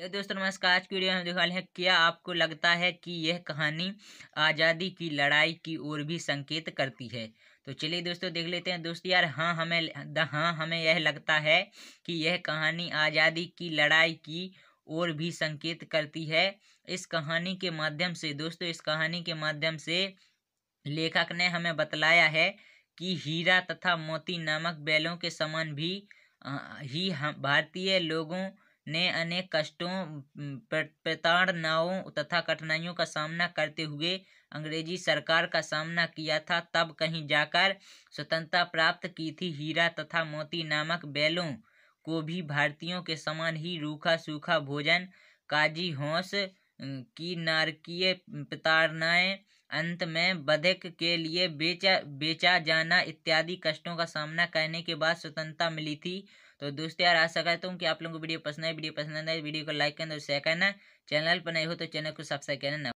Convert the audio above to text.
hello दोस्तों नमस्कार आज की वीडियो में दिखा रहे हैं क्या आपको लगता है कि यह कहानी आज़ादी की लड़ाई की ओर भी संकेत करती है तो चलिए दोस्तों देख लेते हैं दोस्त यार हाँ हमें हाँ हमें यह लगता है कि यह कहानी आज़ादी की लड़ाई की ओर भी संकेत करती है इस कहानी के माध्यम से दोस्तों इस कहानी के माध्यम से लेखक ने हमें बतलाया है कि हीरा तथा मोती नामक बैलों के समान भी ही हम भारतीय लोगों ने अनेक कष्टों प्रताड़नाओं तथा कठिनाइयों का सामना करते हुए अंग्रेजी सरकार का सामना किया था तब कहीं जाकर स्वतंत्रता प्राप्त की थी हीरा तथा मोती नामक बैलों को भी भारतीयों के समान ही रूखा सूखा भोजन काजी हौस की नारकीय प्रताड़नाएं अंत में बधक के लिए बेचा बेचा जाना इत्यादि कष्टों का सामना करने के बाद स्वतंत्रता मिली थी तो दोस्तों यार आशा करता हूँ कि आप लोगों को वीडियो पसंद है वीडियो पसंद आए तो वीडियो को लाइक करना और शेयर करना चैनल पर नहीं हो तो चैनल को सब्सक्राइब करना